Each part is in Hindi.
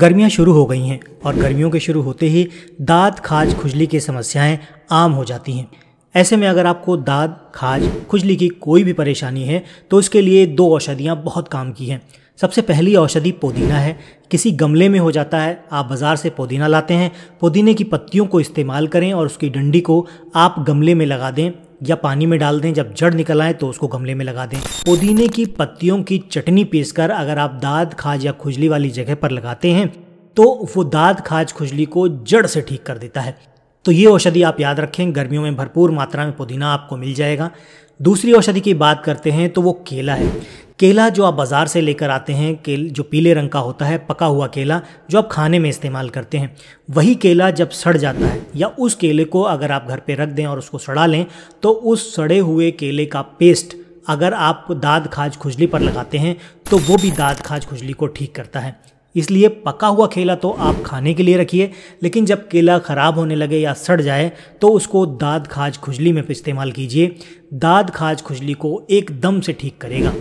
गर्मियां शुरू हो गई हैं और गर्मियों के शुरू होते ही दाद खाज खुजली की समस्याएं आम हो जाती हैं ऐसे में अगर आपको दाद खाज खुजली की कोई भी परेशानी है तो इसके लिए दो औषधियाँ बहुत काम की हैं सबसे पहली औषधि पुदीना है किसी गमले में हो जाता है आप बाज़ार से पुदीना लाते हैं पुदीने की पत्तियों को इस्तेमाल करें और उसकी डंडी को आप गमले में लगा दें या पानी में डाल दें जब जड़ निकल आए तो उसको गमले में लगा दें पुदीने की पत्तियों की चटनी पीसकर अगर आप दाद खाज या खुजली वाली जगह पर लगाते हैं तो वो दाद खाज खुजली को जड़ से ठीक कर देता है तो ये औषधि आप याद रखें गर्मियों में भरपूर मात्रा में पुदीना आपको मिल जाएगा दूसरी औषधि की बात करते हैं तो वो केला है केला जो आप बाज़ार से लेकर आते हैं केल जो पीले रंग का होता है पका हुआ केला जो आप खाने में इस्तेमाल करते हैं वही केला जब सड़ जाता है या उस केले को अगर आप घर पे रख दें और उसको सड़ा लें तो उस सड़े हुए केले का पेस्ट अगर आप दाद खाज खुजली पर लगाते हैं तो वो भी दाद खाज खुजली को ठीक करता है इसलिए पका हुआ केला तो आप खाने के लिए रखिए लेकिन जब केला ख़राब होने लगे या सड़ जाए तो उसको दाद खाज खुजली में इस्तेमाल कीजिए दाद खाज खुजली को एकदम से ठीक करेगा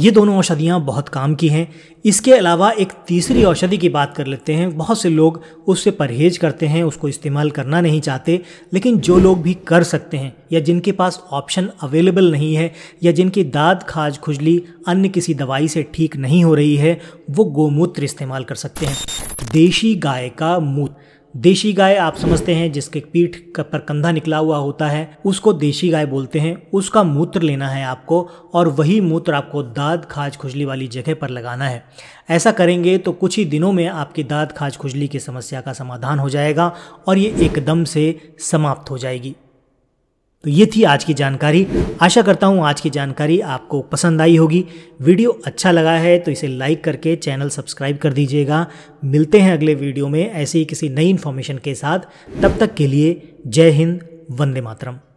ये दोनों औषधियाँ बहुत काम की हैं इसके अलावा एक तीसरी औषधि की बात कर लेते हैं बहुत से लोग उससे परहेज करते हैं उसको इस्तेमाल करना नहीं चाहते लेकिन जो लोग भी कर सकते हैं या जिनके पास ऑप्शन अवेलेबल नहीं है या जिनकी दाद खाज खुजली अन्य किसी दवाई से ठीक नहीं हो रही है वो गोमूत्र इस्तेमाल कर सकते हैं देशी गाय का मूत्र देशी गाय आप समझते हैं जिसके पीठ पर कंधा निकला हुआ होता है उसको देशी गाय बोलते हैं उसका मूत्र लेना है आपको और वही मूत्र आपको दाद खाज खुजली वाली जगह पर लगाना है ऐसा करेंगे तो कुछ ही दिनों में आपकी दाद खाज खुजली की समस्या का समाधान हो जाएगा और ये एकदम से समाप्त हो जाएगी तो ये थी आज की जानकारी आशा करता हूँ आज की जानकारी आपको पसंद आई होगी वीडियो अच्छा लगा है तो इसे लाइक करके चैनल सब्सक्राइब कर दीजिएगा मिलते हैं अगले वीडियो में ऐसी किसी नई इन्फॉर्मेशन के साथ तब तक के लिए जय हिंद वंदे मातरम